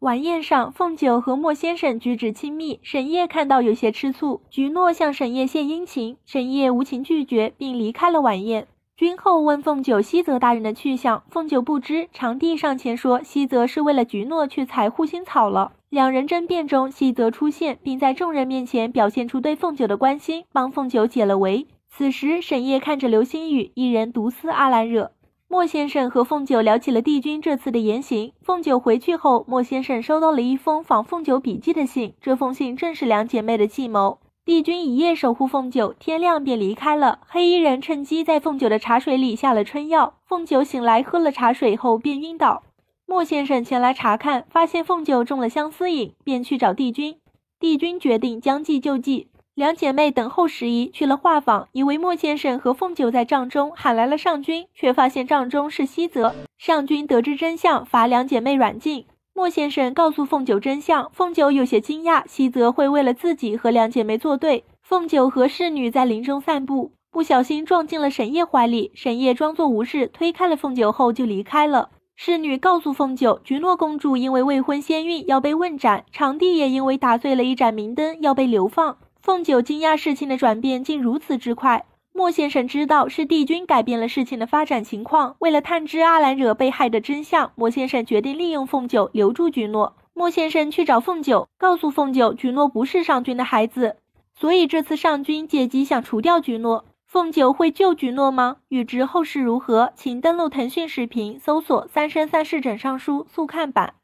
晚宴上，凤九和莫先生举止亲密，沈夜看到有些吃醋。菊诺向沈夜献殷勤，沈夜无情拒绝，并离开了晚宴。君后问凤九西泽大人的去向，凤九不知。长帝上前说，西泽是为了菊诺去采护心草了。两人争辩中，西泽出现，并在众人面前表现出对凤九的关心，帮凤九解了围。此时，沈夜看着流星雨，一人独思阿兰惹。莫先生和凤九聊起了帝君这次的言行。凤九回去后，莫先生收到了一封仿凤九笔记的信，这封信正是两姐妹的计谋。帝君一夜守护凤九，天亮便离开了。黑衣人趁机在凤九的茶水里下了春药，凤九醒来喝了茶水后便晕倒。莫先生前来查看，发现凤九中了相思引，便去找帝君。帝君决定将计就计。两姐妹等候时宜去了画舫，以为莫先生和凤九在帐中，喊来了上君，却发现帐中是西泽。上君得知真相，罚两姐妹软禁。莫先生告诉凤九真相，凤九有些惊讶，西泽会为了自己和两姐妹作对。凤九和侍女在林中散步，不小心撞进了沈夜怀里。沈夜装作无事，推开了凤九后就离开了。侍女告诉凤九，菊诺公主因为未婚先孕要被问斩，长帝也因为打碎了一盏明灯要被流放。凤九惊讶事情的转变竟如此之快。莫先生知道是帝君改变了事情的发展情况，为了探知阿兰惹被害的真相，莫先生决定利用凤九留住菊诺。莫先生去找凤九，告诉凤九菊诺不是上君的孩子，所以这次上君借机想除掉菊诺。凤九会救举诺吗？欲知后事如何，请登录腾讯视频，搜索《三生三世枕上书》速看版。